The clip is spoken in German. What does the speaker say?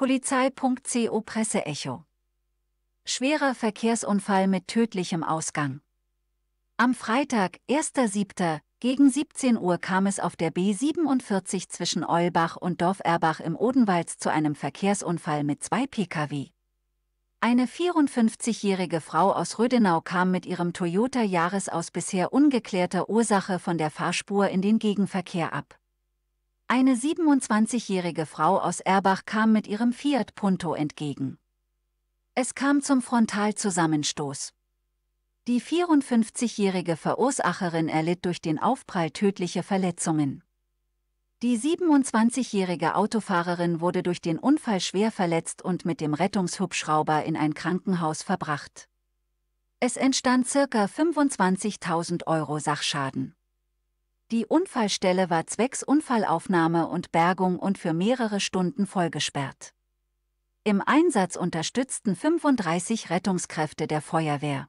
Polizei.co Presseecho. Schwerer Verkehrsunfall mit tödlichem Ausgang. Am Freitag, 1.7., gegen 17 Uhr kam es auf der B47 zwischen Eulbach und Dorferbach im Odenwald zu einem Verkehrsunfall mit zwei Pkw. Eine 54-jährige Frau aus Rödenau kam mit ihrem Toyota Jahres aus bisher ungeklärter Ursache von der Fahrspur in den Gegenverkehr ab. Eine 27-jährige Frau aus Erbach kam mit ihrem Fiat Punto entgegen. Es kam zum Frontalzusammenstoß. Die 54-jährige Verursacherin erlitt durch den Aufprall tödliche Verletzungen. Die 27-jährige Autofahrerin wurde durch den Unfall schwer verletzt und mit dem Rettungshubschrauber in ein Krankenhaus verbracht. Es entstand ca. 25.000 Euro Sachschaden. Die Unfallstelle war zwecks Unfallaufnahme und Bergung und für mehrere Stunden vollgesperrt. Im Einsatz unterstützten 35 Rettungskräfte der Feuerwehr.